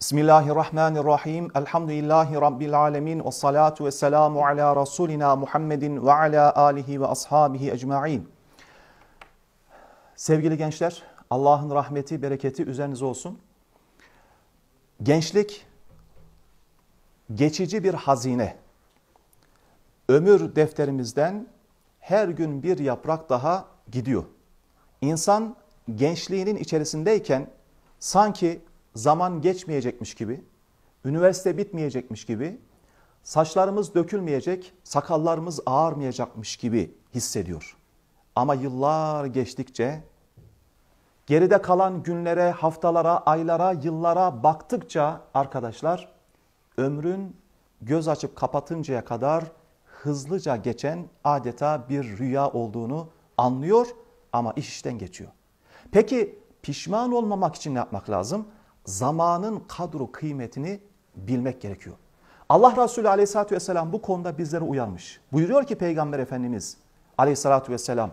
Bismillahirrahmanirrahim. Elhamdülillahi Rabbil alemin. Ve salatu ve selamu ala Rasulina Muhammedin ve ala alihi ve ashabihi ecma'in. Sevgili gençler, Allah'ın rahmeti, bereketi üzerinize olsun. Gençlik geçici bir hazine. Ömür defterimizden her gün bir yaprak daha gidiyor. İnsan gençliğinin içerisindeyken sanki zaman geçmeyecekmiş gibi, üniversite bitmeyecekmiş gibi, saçlarımız dökülmeyecek, sakallarımız ağarmayacakmış gibi hissediyor. Ama yıllar geçtikçe geride kalan günlere, haftalara, aylara, yıllara baktıkça arkadaşlar ömrün göz açıp kapatıncaya kadar hızlıca geçen adeta bir rüya olduğunu anlıyor ama iş işten geçiyor. Peki pişman olmamak için ne yapmak lazım? zamanın kadru kıymetini bilmek gerekiyor. Allah Resulü Aleyhisselatü vesselam bu konuda bizlere uyarmış. Buyuruyor ki Peygamber Efendimiz Aleyhisselatü vesselam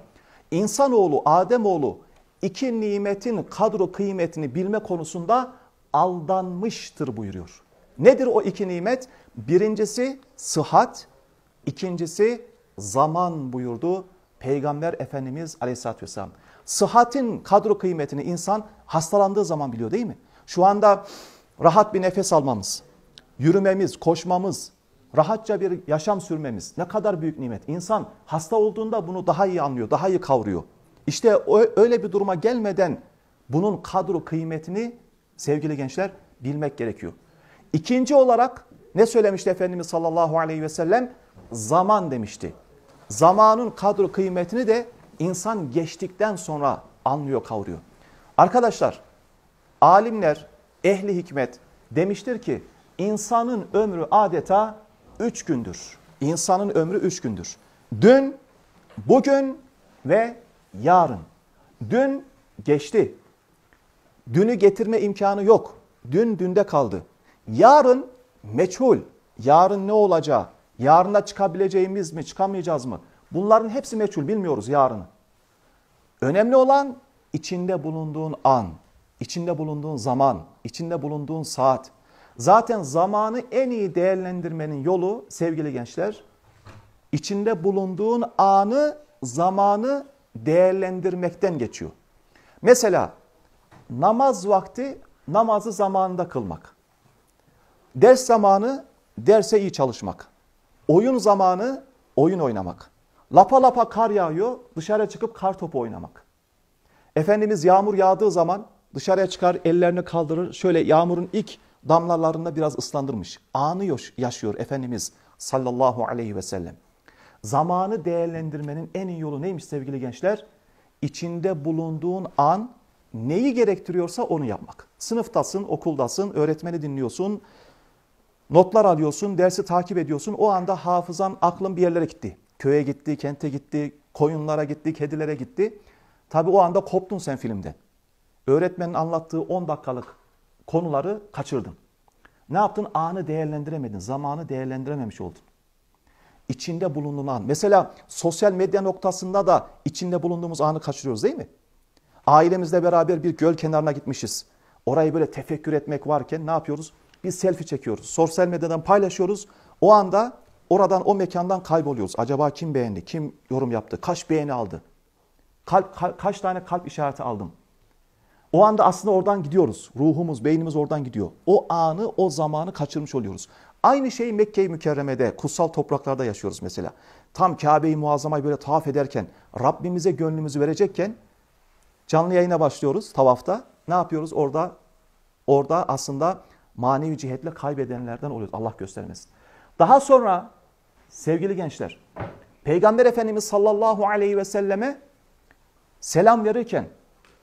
insanoğlu Ademoğlu iki nimetin kadro kıymetini bilme konusunda aldanmıştır buyuruyor. Nedir o iki nimet? Birincisi sıhhat, ikincisi zaman buyurdu Peygamber Efendimiz Aleyhisselatü vesselam. Sıhhatin kadro kıymetini insan hastalandığı zaman biliyor değil mi? Şu anda rahat bir nefes almamız, yürümemiz, koşmamız, rahatça bir yaşam sürmemiz ne kadar büyük nimet. İnsan hasta olduğunda bunu daha iyi anlıyor, daha iyi kavruyor. İşte öyle bir duruma gelmeden bunun kadro kıymetini sevgili gençler bilmek gerekiyor. İkinci olarak ne söylemişti Efendimiz sallallahu aleyhi ve sellem? Zaman demişti. Zamanın kadro kıymetini de insan geçtikten sonra anlıyor, kavruyor. Arkadaşlar Alimler, ehli hikmet demiştir ki insanın ömrü adeta üç gündür. İnsanın ömrü üç gündür. Dün, bugün ve yarın. Dün geçti. Dünü getirme imkanı yok. Dün dünde kaldı. Yarın meçhul. Yarın ne olacağı, yarına çıkabileceğimiz mi, çıkamayacağız mı? Bunların hepsi meçhul, bilmiyoruz yarını. Önemli olan içinde bulunduğun an içinde bulunduğun zaman, içinde bulunduğun saat. Zaten zamanı en iyi değerlendirmenin yolu sevgili gençler, içinde bulunduğun anı, zamanı değerlendirmekten geçiyor. Mesela namaz vakti namazı zamanında kılmak. Ders zamanı derse iyi çalışmak. Oyun zamanı oyun oynamak. Lapa lapa kar yağıyor dışarı çıkıp kar topu oynamak. Efendimiz yağmur yağdığı zaman Dışarıya çıkar, ellerini kaldırır. Şöyle yağmurun ilk damlalarında biraz ıslandırmış. Anı yaşıyor Efendimiz sallallahu aleyhi ve sellem. Zamanı değerlendirmenin en iyi yolu neymiş sevgili gençler? İçinde bulunduğun an neyi gerektiriyorsa onu yapmak. Sınıftasın, okuldasın, öğretmeni dinliyorsun, notlar alıyorsun, dersi takip ediyorsun. O anda hafızan, aklın bir yerlere gitti. Köye gitti, kente gitti, koyunlara gitti, kedilere gitti. Tabi o anda koptun sen filmden. Öğretmenin anlattığı 10 dakikalık konuları kaçırdın. Ne yaptın? Anı değerlendiremedin. Zamanı değerlendirememiş oldun. İçinde bulunduğun an. mesela sosyal medya noktasında da içinde bulunduğumuz anı kaçırıyoruz değil mi? Ailemizle beraber bir göl kenarına gitmişiz. Orayı böyle tefekkür etmek varken ne yapıyoruz? Bir selfie çekiyoruz. Sosyal medyadan paylaşıyoruz. O anda oradan o mekandan kayboluyoruz. Acaba kim beğendi? Kim yorum yaptı? Kaç beğeni aldı? Kalp, ka kaç tane kalp işareti aldım? O anda aslında oradan gidiyoruz. Ruhumuz, beynimiz oradan gidiyor. O anı, o zamanı kaçırmış oluyoruz. Aynı şey Mekke-i Mükerreme'de, kutsal topraklarda yaşıyoruz mesela. Tam Kabe-i Muazzama'yı böyle tavaf ederken, Rabbimize gönlümüzü verecekken canlı yayına başlıyoruz tavafta. Ne yapıyoruz? Orada orada aslında manevi cihetle kaybedenlerden oluyoruz. Allah göstermesin. Daha sonra sevgili gençler, Peygamber Efendimiz sallallahu aleyhi ve selleme selam verirken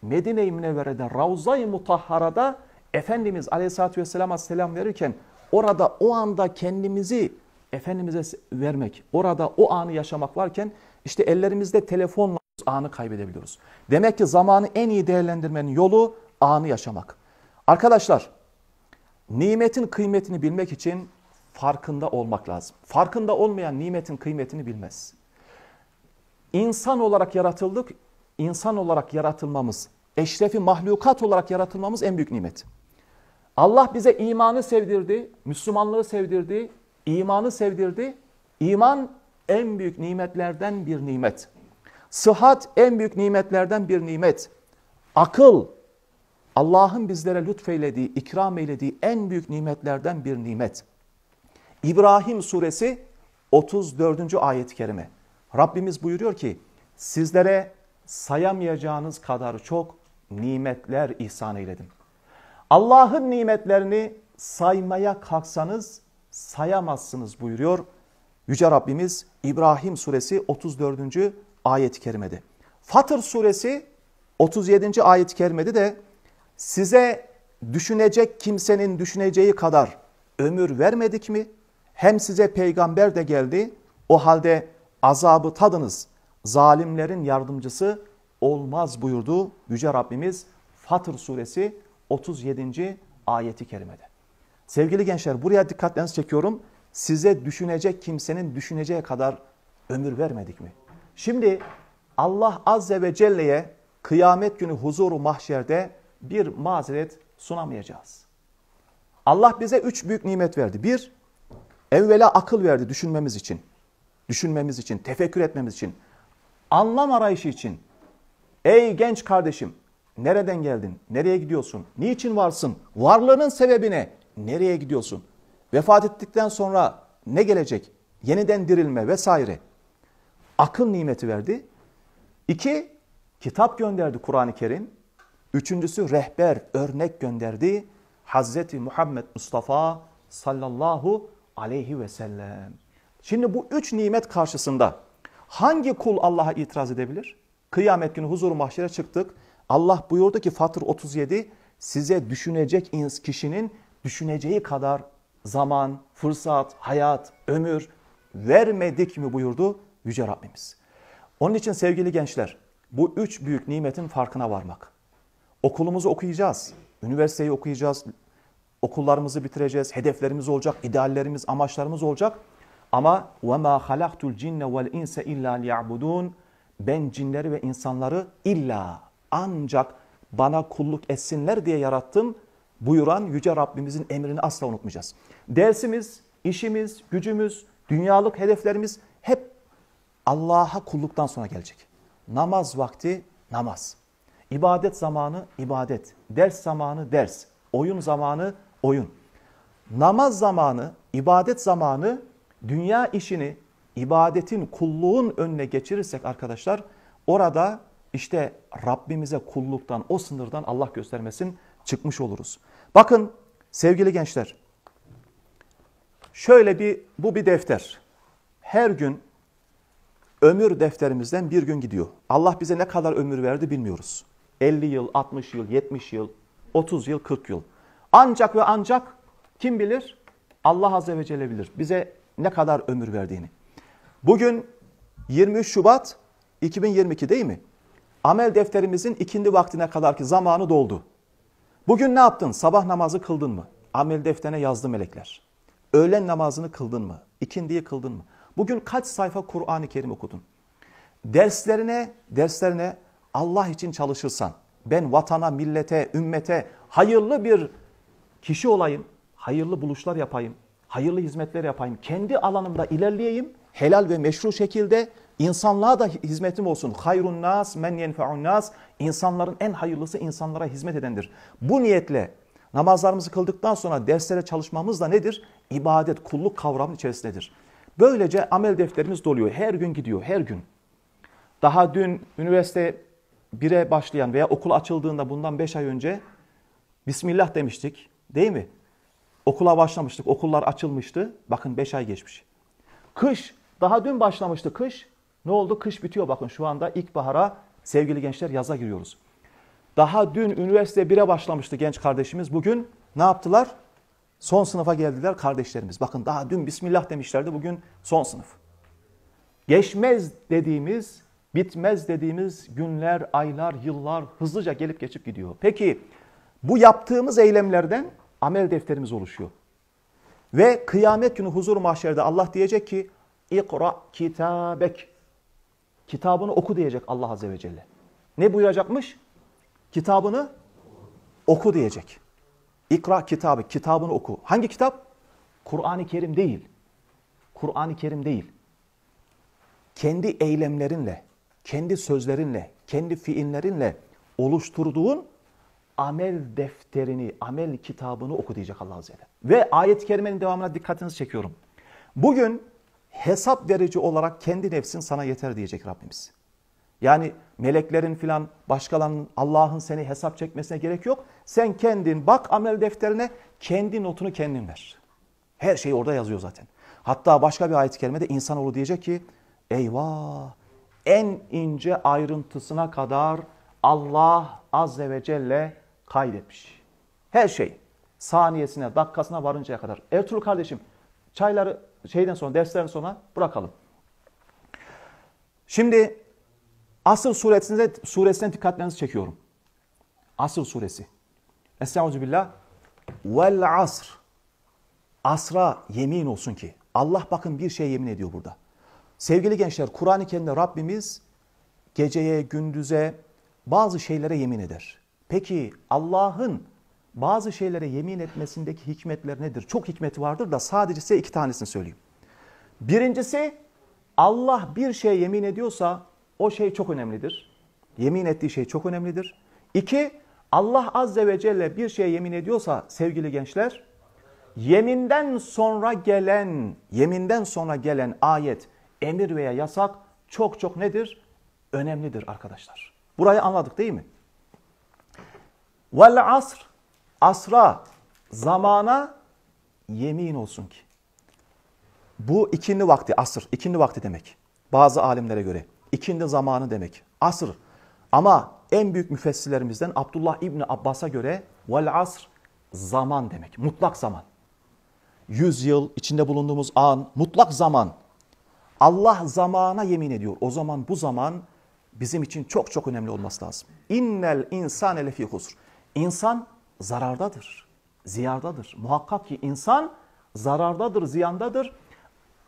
Medine-i Münevvere'de Ravza-i Mutahhara'da Efendimiz Aleyhisselatü Vesselam'a selam verirken orada o anda kendimizi Efendimiz'e vermek, orada o anı yaşamak varken işte ellerimizde telefonla anı kaybedebiliyoruz. Demek ki zamanı en iyi değerlendirmenin yolu anı yaşamak. Arkadaşlar nimetin kıymetini bilmek için farkında olmak lazım. Farkında olmayan nimetin kıymetini bilmez. İnsan olarak yaratıldık, insan olarak yaratılmamız, eşrefi mahlukat olarak yaratılmamız en büyük nimet. Allah bize imanı sevdirdi, Müslümanlığı sevdirdi, imanı sevdirdi. İman en büyük nimetlerden bir nimet. Sıhhat en büyük nimetlerden bir nimet. Akıl Allah'ın bizlere lütfeylediği, ikram eylediği en büyük nimetlerden bir nimet. İbrahim suresi 34. ayet-i kerime. Rabbimiz buyuruyor ki sizlere sayamayacağınız kadar çok nimetler ihsan eyledim. Allah'ın nimetlerini saymaya kalksanız sayamazsınız buyuruyor Yüce Rabbimiz İbrahim suresi 34. ayet-i kerimede. Fatır suresi 37. ayet-i kerimede de size düşünecek kimsenin düşüneceği kadar ömür vermedik mi? Hem size peygamber de geldi o halde azabı tadınız zalimlerin yardımcısı olmaz buyurdu Yüce Rabbimiz Fatır suresi 37. ayeti kerimede. Sevgili gençler buraya dikkatlerinizi çekiyorum. Size düşünecek kimsenin düşüneceği kadar ömür vermedik mi? Şimdi Allah Azze ve Celle'ye kıyamet günü huzuru mahşerde bir mazeret sunamayacağız. Allah bize üç büyük nimet verdi. Bir, evvela akıl verdi düşünmemiz için. Düşünmemiz için, tefekkür etmemiz için anlam arayışı için. Ey genç kardeşim nereden geldin? Nereye gidiyorsun? Niçin varsın? Varlığının sebebi ne? Nereye gidiyorsun? Vefat ettikten sonra ne gelecek? Yeniden dirilme vesaire. Akıl nimeti verdi. İki, kitap gönderdi Kur'an-ı Kerim. Üçüncüsü rehber, örnek gönderdi. Hazreti Muhammed Mustafa sallallahu aleyhi ve sellem. Şimdi bu üç nimet karşısında Hangi kul Allah'a itiraz edebilir? Kıyamet günü huzur mahşere çıktık. Allah buyurdu ki Fatır 37 size düşünecek kişinin düşüneceği kadar zaman, fırsat, hayat, ömür vermedik mi buyurdu Yüce Rabbimiz. Onun için sevgili gençler bu üç büyük nimetin farkına varmak. Okulumuzu okuyacağız, üniversiteyi okuyacağız, okullarımızı bitireceğiz, hedeflerimiz olacak, ideallerimiz, amaçlarımız olacak. Ama وَمَا خَلَقْتُ الْجِنَّ وَالْاِنْسَ اِلَّا لِيَعْبُدُونَ Ben cinleri ve insanları illa ancak bana kulluk etsinler diye yarattım buyuran Yüce Rabbimizin emrini asla unutmayacağız. Dersimiz, işimiz, gücümüz, dünyalık hedeflerimiz hep Allah'a kulluktan sonra gelecek. Namaz vakti namaz. İbadet zamanı ibadet. Ders zamanı ders. Oyun zamanı oyun. Namaz zamanı, ibadet zamanı dünya işini ibadetin, kulluğun önüne geçirirsek arkadaşlar orada işte Rabbimize kulluktan, o sınırdan Allah göstermesin çıkmış oluruz. Bakın sevgili gençler, şöyle bir, bu bir defter. Her gün ömür defterimizden bir gün gidiyor. Allah bize ne kadar ömür verdi bilmiyoruz. 50 yıl, 60 yıl, 70 yıl, 30 yıl, 40 yıl. Ancak ve ancak kim bilir? Allah Azze ve Celle bilir. Bize ne kadar ömür verdiğini. Bugün 23 Şubat 2022 değil mi? Amel defterimizin ikindi vaktine kadar ki zamanı doldu. Bugün ne yaptın? Sabah namazı kıldın mı? Amel defterine yazdı melekler. Öğlen namazını kıldın mı? İkindiyi kıldın mı? Bugün kaç sayfa Kur'an-ı Kerim okudun? Derslerine, derslerine Allah için çalışırsan, ben vatana, millete, ümmete hayırlı bir kişi olayım, hayırlı buluşlar yapayım, hayırlı hizmetler yapayım. Kendi alanımda ilerleyeyim. Helal ve meşru şekilde insanlığa da hizmetim olsun. Hayrun nas men yenfe'un nas. insanların en hayırlısı insanlara hizmet edendir. Bu niyetle namazlarımızı kıldıktan sonra derslere çalışmamız da nedir? İbadet, kulluk kavramı içerisindedir. Böylece amel defterimiz doluyor. Her gün gidiyor, her gün. Daha dün üniversite 1'e başlayan veya okul açıldığında bundan 5 ay önce Bismillah demiştik. Değil mi? Okula başlamıştık. Okullar açılmıştı. Bakın 5 ay geçmiş. Kış. Daha dün başlamıştı kış. Ne oldu? Kış bitiyor bakın şu anda ilkbahara sevgili gençler yaza giriyoruz. Daha dün üniversite 1'e başlamıştı genç kardeşimiz. Bugün ne yaptılar? Son sınıfa geldiler kardeşlerimiz. Bakın daha dün Bismillah demişlerdi. Bugün son sınıf. Geçmez dediğimiz, bitmez dediğimiz günler, aylar, yıllar hızlıca gelip geçip gidiyor. Peki bu yaptığımız eylemlerden amel defterimiz oluşuyor. Ve kıyamet günü huzur mahşerde Allah diyecek ki ikra kitabek. Kitabını oku diyecek Allah Azze ve Celle. Ne buyuracakmış? Kitabını oku diyecek. İkra kitabı, kitabını oku. Hangi kitap? Kur'an-ı Kerim değil. Kur'an-ı Kerim değil. Kendi eylemlerinle, kendi sözlerinle, kendi fiillerinle oluşturduğun amel defterini, amel kitabını oku diyecek Allah Azze ve Ve ayet-i kerimenin devamına dikkatinizi çekiyorum. Bugün hesap verici olarak kendi nefsin sana yeter diyecek Rabbimiz. Yani meleklerin filan başkalarının Allah'ın seni hesap çekmesine gerek yok. Sen kendin bak amel defterine kendi notunu kendin ver. Her şey orada yazıyor zaten. Hatta başka bir ayet-i kerimede insanoğlu diyecek ki eyvah en ince ayrıntısına kadar Allah azze ve celle kaydetmiş. Her şey. Saniyesine, dakikasına varıncaya kadar. Ertuğrul kardeşim çayları şeyden sonra, derslerin sonra bırakalım. Şimdi asıl suresine, suresine dikkatlerinizi çekiyorum. Asıl suresi. Estağfirullah. Vel asr. Asra yemin olsun ki. Allah bakın bir şey yemin ediyor burada. Sevgili gençler Kur'an-ı Kerim'de Rabbimiz geceye, gündüze, bazı şeylere yemin eder. Peki Allah'ın bazı şeylere yemin etmesindeki hikmetler nedir? Çok hikmeti vardır da sadece size iki tanesini söyleyeyim. Birincisi Allah bir şeye yemin ediyorsa o şey çok önemlidir. Yemin ettiği şey çok önemlidir. İki, Allah Azze ve Celle bir şeye yemin ediyorsa sevgili gençler, yeminden sonra gelen, yeminden sonra gelen ayet, emir veya yasak çok çok nedir? Önemlidir arkadaşlar. Burayı anladık değil mi? Vel asr, asra, zamana yemin olsun ki. Bu ikindi vakti, asır, ikindi vakti demek. Bazı alimlere göre. ikindi zamanı demek. Asır. Ama en büyük müfessirlerimizden Abdullah İbni Abbas'a göre vel asr zaman demek. Mutlak zaman. Yüzyıl içinde bulunduğumuz an, mutlak zaman. Allah zamana yemin ediyor. O zaman bu zaman bizim için çok çok önemli olması lazım. İnnel insane lefî husr. İnsan zarardadır, ziyardadır. Muhakkak ki insan zarardadır, ziyandadır.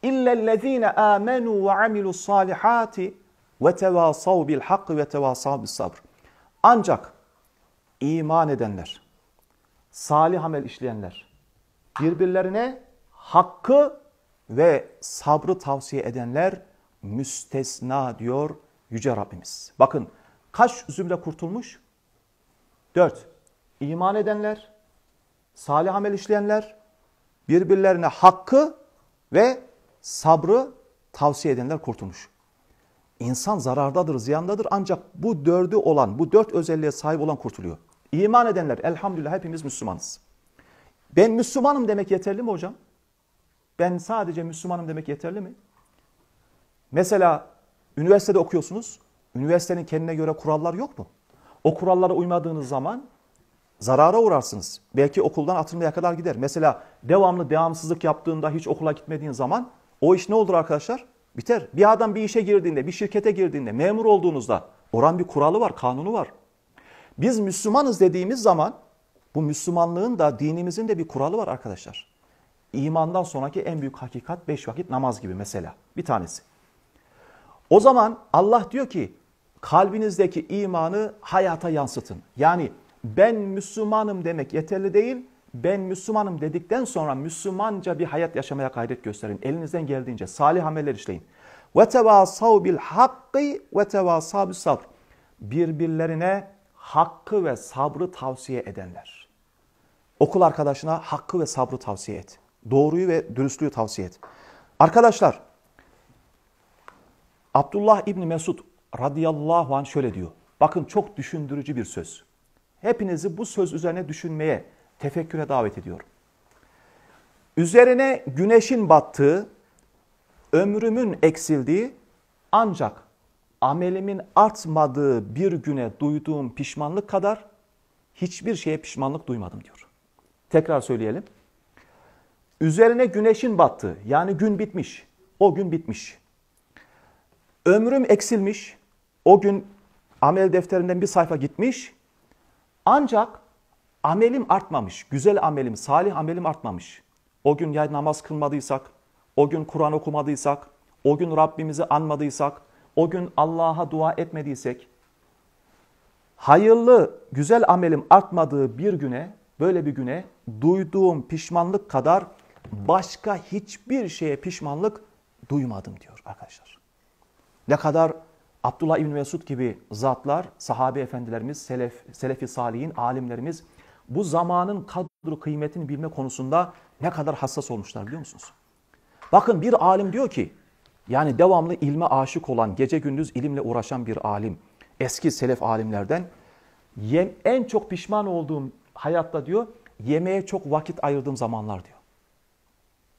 İllellezine amenu ve amilus salihati ve tevasav bil hakkı ve tevasav bis sabr. Ancak iman edenler, salih amel işleyenler, birbirlerine hakkı ve sabrı tavsiye edenler müstesna diyor Yüce Rabbimiz. Bakın kaç zümre kurtulmuş? Dört iman edenler, salih amel işleyenler, birbirlerine hakkı ve sabrı tavsiye edenler kurtulmuş. İnsan zarardadır, ziyandadır ancak bu dördü olan, bu dört özelliğe sahip olan kurtuluyor. İman edenler elhamdülillah hepimiz Müslümanız. Ben Müslümanım demek yeterli mi hocam? Ben sadece Müslümanım demek yeterli mi? Mesela üniversitede okuyorsunuz. Üniversitenin kendine göre kurallar yok mu? O kurallara uymadığınız zaman zarara uğrarsınız. Belki okuldan atılmaya kadar gider. Mesela devamlı devamsızlık yaptığında hiç okula gitmediğin zaman o iş ne olur arkadaşlar? Biter. Bir adam bir işe girdiğinde, bir şirkete girdiğinde, memur olduğunuzda oran bir kuralı var, kanunu var. Biz Müslümanız dediğimiz zaman bu Müslümanlığın da dinimizin de bir kuralı var arkadaşlar. İmandan sonraki en büyük hakikat beş vakit namaz gibi mesela bir tanesi. O zaman Allah diyor ki kalbinizdeki imanı hayata yansıtın. Yani ben Müslümanım demek yeterli değil. Ben Müslümanım dedikten sonra Müslümanca bir hayat yaşamaya gayret gösterin. Elinizden geldiğince salih ameller işleyin. Ve tevasav bil hakkı ve tevasav bil sabr. Birbirlerine hakkı ve sabrı tavsiye edenler. Okul arkadaşına hakkı ve sabrı tavsiye et. Doğruyu ve dürüstlüğü tavsiye et. Arkadaşlar Abdullah İbni Mesud radıyallahu anh şöyle diyor. Bakın çok düşündürücü bir söz hepinizi bu söz üzerine düşünmeye, tefekküre davet ediyorum. Üzerine güneşin battığı, ömrümün eksildiği ancak amelimin artmadığı bir güne duyduğum pişmanlık kadar hiçbir şeye pişmanlık duymadım diyor. Tekrar söyleyelim. Üzerine güneşin battığı yani gün bitmiş. O gün bitmiş. Ömrüm eksilmiş. O gün amel defterinden bir sayfa gitmiş. Ancak amelim artmamış, güzel amelim, salih amelim artmamış. O gün ya namaz kılmadıysak, o gün Kur'an okumadıysak, o gün Rabbimizi anmadıysak, o gün Allah'a dua etmediysek, hayırlı, güzel amelim artmadığı bir güne, böyle bir güne duyduğum pişmanlık kadar başka hiçbir şeye pişmanlık duymadım diyor arkadaşlar. Ne kadar Abdullah İbni Mesud gibi zatlar, sahabe efendilerimiz, selef, selefi salihin, alimlerimiz bu zamanın kadro kıymetini bilme konusunda ne kadar hassas olmuşlar biliyor musunuz? Bakın bir alim diyor ki, yani devamlı ilme aşık olan, gece gündüz ilimle uğraşan bir alim, eski selef alimlerden en çok pişman olduğum hayatta diyor, yemeğe çok vakit ayırdığım zamanlar diyor.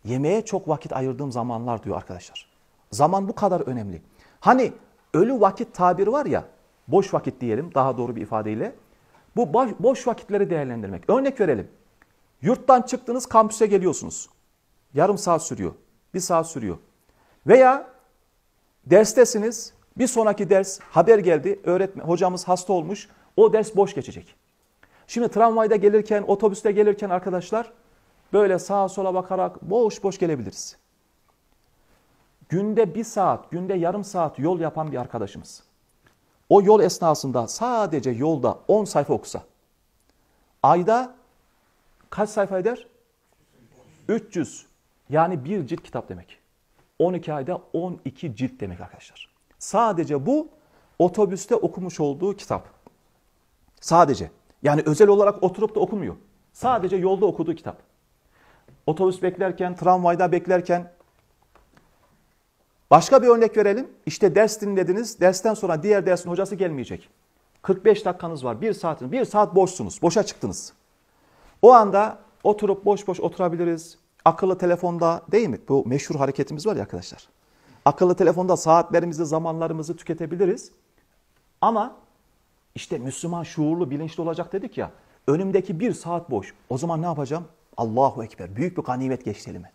Yemeğe çok vakit ayırdığım zamanlar diyor arkadaşlar. Zaman bu kadar önemli. Hani ölü vakit tabiri var ya, boş vakit diyelim daha doğru bir ifadeyle. Bu boş, boş vakitleri değerlendirmek. Örnek verelim. Yurttan çıktınız kampüse geliyorsunuz. Yarım saat sürüyor, bir saat sürüyor. Veya derstesiniz, bir sonraki ders haber geldi, öğretmen hocamız hasta olmuş, o ders boş geçecek. Şimdi tramvayda gelirken, otobüste gelirken arkadaşlar böyle sağa sola bakarak boş boş gelebiliriz günde bir saat, günde yarım saat yol yapan bir arkadaşımız. O yol esnasında sadece yolda 10 sayfa okusa, ayda kaç sayfa eder? 300. Yani bir cilt kitap demek. 12 ayda 12 cilt demek arkadaşlar. Sadece bu otobüste okumuş olduğu kitap. Sadece. Yani özel olarak oturup da okumuyor. Sadece yolda okuduğu kitap. Otobüs beklerken, tramvayda beklerken, Başka bir örnek verelim. İşte ders dinlediniz. Dersten sonra diğer dersin hocası gelmeyecek. 45 dakikanız var. bir saatin, bir saat boşsunuz. Boşa çıktınız. O anda oturup boş boş oturabiliriz. Akıllı telefonda değil mi? Bu meşhur hareketimiz var ya arkadaşlar. Akıllı telefonda saatlerimizi, zamanlarımızı tüketebiliriz. Ama işte Müslüman şuurlu, bilinçli olacak dedik ya. Önümdeki bir saat boş. O zaman ne yapacağım? Allahu Ekber. Büyük bir ganimet geçti elime.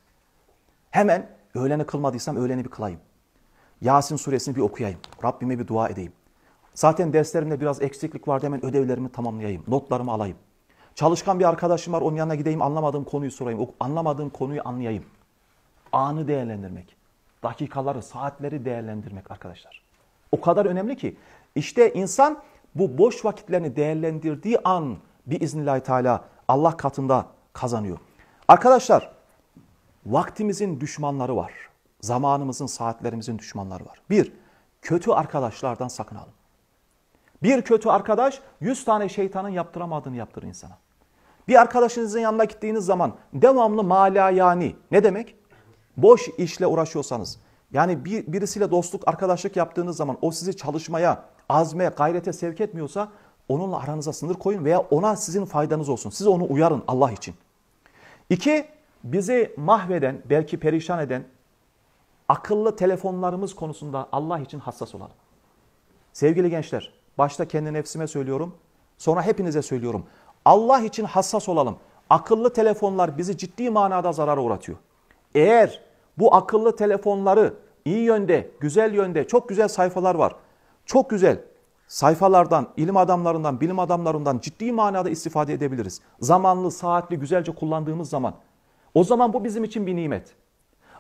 Hemen öğleni kılmadıysam öğleni bir kılayım. Yasin suresini bir okuyayım. Rabbime bir dua edeyim. Zaten derslerimde biraz eksiklik vardı hemen ödevlerimi tamamlayayım. Notlarımı alayım. Çalışkan bir arkadaşım var onun yanına gideyim anlamadığım konuyu sorayım. anlamadığım konuyu anlayayım. Anı değerlendirmek. Dakikaları, saatleri değerlendirmek arkadaşlar. O kadar önemli ki. işte insan bu boş vakitlerini değerlendirdiği an bir biiznillahü teala Allah katında kazanıyor. Arkadaşlar vaktimizin düşmanları var zamanımızın, saatlerimizin düşmanları var. Bir, kötü arkadaşlardan sakınalım. Bir kötü arkadaş yüz tane şeytanın yaptıramadığını yaptırır insana. Bir arkadaşınızın yanına gittiğiniz zaman devamlı mala yani ne demek? Boş işle uğraşıyorsanız yani bir, birisiyle dostluk arkadaşlık yaptığınız zaman o sizi çalışmaya, azme, gayrete sevk etmiyorsa onunla aranıza sınır koyun veya ona sizin faydanız olsun. Siz onu uyarın Allah için. İki, bizi mahveden, belki perişan eden, akıllı telefonlarımız konusunda Allah için hassas olalım. Sevgili gençler, başta kendi nefsime söylüyorum, sonra hepinize söylüyorum. Allah için hassas olalım. Akıllı telefonlar bizi ciddi manada zarara uğratıyor. Eğer bu akıllı telefonları iyi yönde, güzel yönde, çok güzel sayfalar var. Çok güzel sayfalardan, ilim adamlarından, bilim adamlarından ciddi manada istifade edebiliriz. Zamanlı, saatli, güzelce kullandığımız zaman. O zaman bu bizim için bir nimet.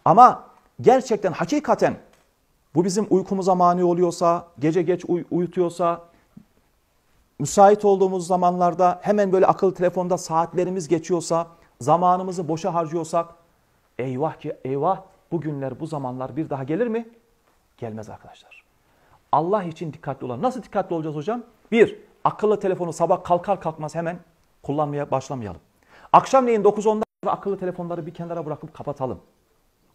Ama gerçekten hakikaten bu bizim uykumuza mani oluyorsa, gece geç uy- uyutuyorsa, müsait olduğumuz zamanlarda hemen böyle akıllı telefonda saatlerimiz geçiyorsa, zamanımızı boşa harcıyorsak eyvah ki eyvah bu günler bu zamanlar bir daha gelir mi? Gelmez arkadaşlar. Allah için dikkatli olan. Nasıl dikkatli olacağız hocam? Bir, akıllı telefonu sabah kalkar kalkmaz hemen kullanmaya başlamayalım. Akşamleyin 9-10'da akıllı telefonları bir kenara bırakıp kapatalım.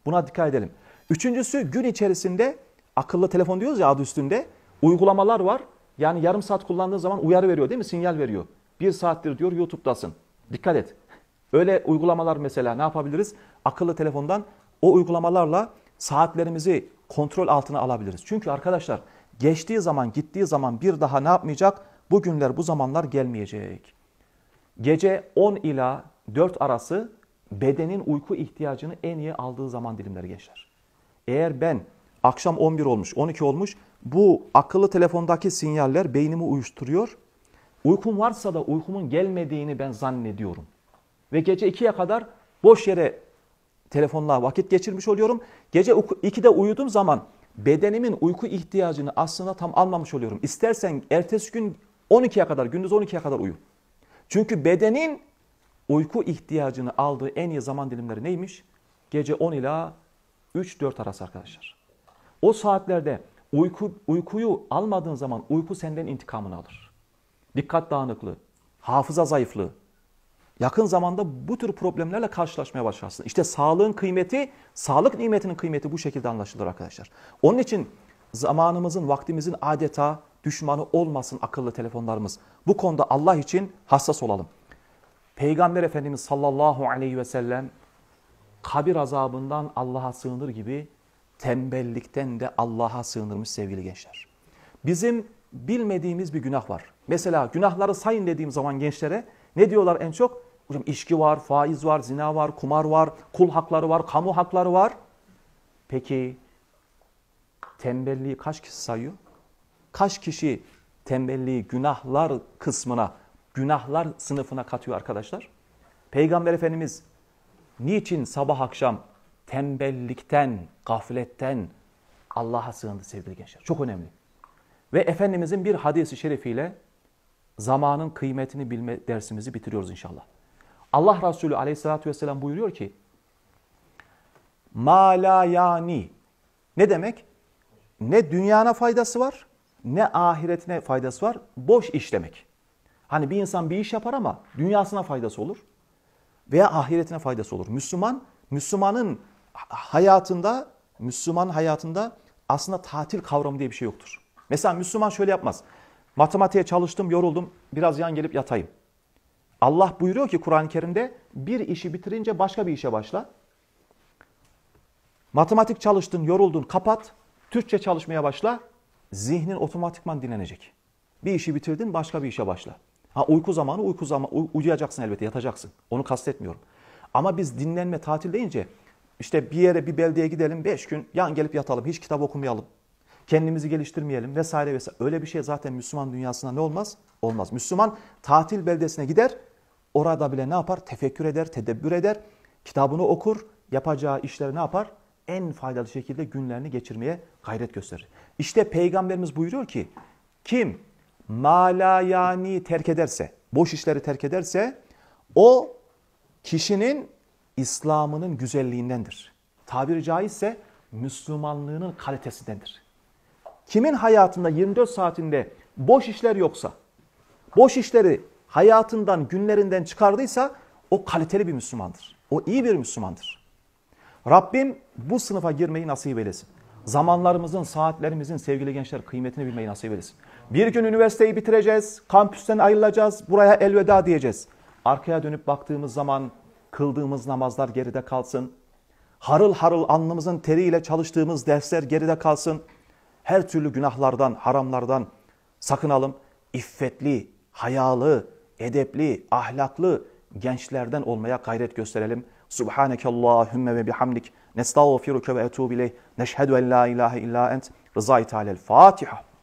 Buna dikkat edelim. Üçüncüsü gün içerisinde akıllı telefon diyoruz ya adı üstünde uygulamalar var. Yani yarım saat kullandığın zaman uyarı veriyor değil mi? Sinyal veriyor. Bir saattir diyor YouTube'dasın. Dikkat et. Öyle uygulamalar mesela ne yapabiliriz? Akıllı telefondan o uygulamalarla saatlerimizi kontrol altına alabiliriz. Çünkü arkadaşlar geçtiği zaman gittiği zaman bir daha ne yapmayacak? Bu günler bu zamanlar gelmeyecek. Gece 10 ila 4 arası bedenin uyku ihtiyacını en iyi aldığı zaman dilimleri gençler. Eğer ben akşam 11 olmuş, 12 olmuş bu akıllı telefondaki sinyaller beynimi uyuşturuyor. Uykum varsa da uykumun gelmediğini ben zannediyorum. Ve gece 2'ye kadar boş yere telefonla vakit geçirmiş oluyorum. Gece 2'de uyuduğum zaman bedenimin uyku ihtiyacını aslında tam almamış oluyorum. İstersen ertesi gün 12'ye kadar, gündüz 12'ye kadar uyu. Çünkü bedenin uyku ihtiyacını aldığı en iyi zaman dilimleri neymiş? Gece 10 ila 3-4 arası arkadaşlar. O saatlerde uyku, uykuyu almadığın zaman uyku senden intikamını alır. Dikkat dağınıklığı, hafıza zayıflığı, yakın zamanda bu tür problemlerle karşılaşmaya başlarsın. İşte sağlığın kıymeti, sağlık nimetinin kıymeti bu şekilde anlaşılır arkadaşlar. Onun için zamanımızın, vaktimizin adeta düşmanı olmasın akıllı telefonlarımız. Bu konuda Allah için hassas olalım. Peygamber Efendimiz sallallahu aleyhi ve sellem kabir azabından Allah'a sığınır gibi tembellikten de Allah'a sığınırmış sevgili gençler. Bizim bilmediğimiz bir günah var. Mesela günahları sayın dediğim zaman gençlere ne diyorlar en çok? Hocam içki var, faiz var, zina var, kumar var, kul hakları var, kamu hakları var. Peki tembelliği kaç kişi sayıyor? Kaç kişi tembelliği günahlar kısmına günahlar sınıfına katıyor arkadaşlar. Peygamber Efendimiz niçin sabah akşam tembellikten, gafletten Allah'a sığındı sevgili gençler? Çok önemli. Ve Efendimizin bir hadisi şerifiyle zamanın kıymetini bilme dersimizi bitiriyoruz inşallah. Allah Resulü aleyhissalatü vesselam buyuruyor ki, mala yani. Ne demek? Ne dünyana faydası var, ne ahiretine faydası var. Boş iş demek. Hani bir insan bir iş yapar ama dünyasına faydası olur veya ahiretine faydası olur. Müslüman, Müslümanın hayatında, Müslüman hayatında aslında tatil kavramı diye bir şey yoktur. Mesela Müslüman şöyle yapmaz. Matematiğe çalıştım, yoruldum, biraz yan gelip yatayım. Allah buyuruyor ki Kur'an-ı Kerim'de bir işi bitirince başka bir işe başla. Matematik çalıştın, yoruldun, kapat. Türkçe çalışmaya başla. Zihnin otomatikman dinlenecek. Bir işi bitirdin, başka bir işe başla. Ha uyku zamanı uyku zamanı uy- uyuyacaksın elbette yatacaksın. Onu kastetmiyorum. Ama biz dinlenme tatil deyince işte bir yere bir beldeye gidelim 5 gün yan gelip yatalım hiç kitap okumayalım. Kendimizi geliştirmeyelim vesaire vesaire. Öyle bir şey zaten Müslüman dünyasında ne olmaz? Olmaz. Müslüman tatil beldesine gider. Orada bile ne yapar? Tefekkür eder, tedebbür eder. Kitabını okur. Yapacağı işleri ne yapar? En faydalı şekilde günlerini geçirmeye gayret gösterir. İşte Peygamberimiz buyuruyor ki kim mala yani terk ederse, boş işleri terk ederse o kişinin İslam'ının güzelliğindendir. Tabiri caizse Müslümanlığının kalitesindendir. Kimin hayatında 24 saatinde boş işler yoksa, boş işleri hayatından, günlerinden çıkardıysa o kaliteli bir Müslümandır. O iyi bir Müslümandır. Rabbim bu sınıfa girmeyi nasip eylesin zamanlarımızın, saatlerimizin sevgili gençler kıymetini bilmeyi nasip edesin. Bir gün üniversiteyi bitireceğiz, kampüsten ayrılacağız, buraya elveda diyeceğiz. Arkaya dönüp baktığımız zaman kıldığımız namazlar geride kalsın. Harıl harıl alnımızın teriyle çalıştığımız dersler geride kalsın. Her türlü günahlardan, haramlardan sakınalım. İffetli, hayalı, edepli, ahlaklı gençlerden olmaya gayret gösterelim. Subhaneke Allahümme ve bihamdik. نستغفرك وأتوب إليه نشهد أن لا إله إلا أنت رضيت على الفاتحة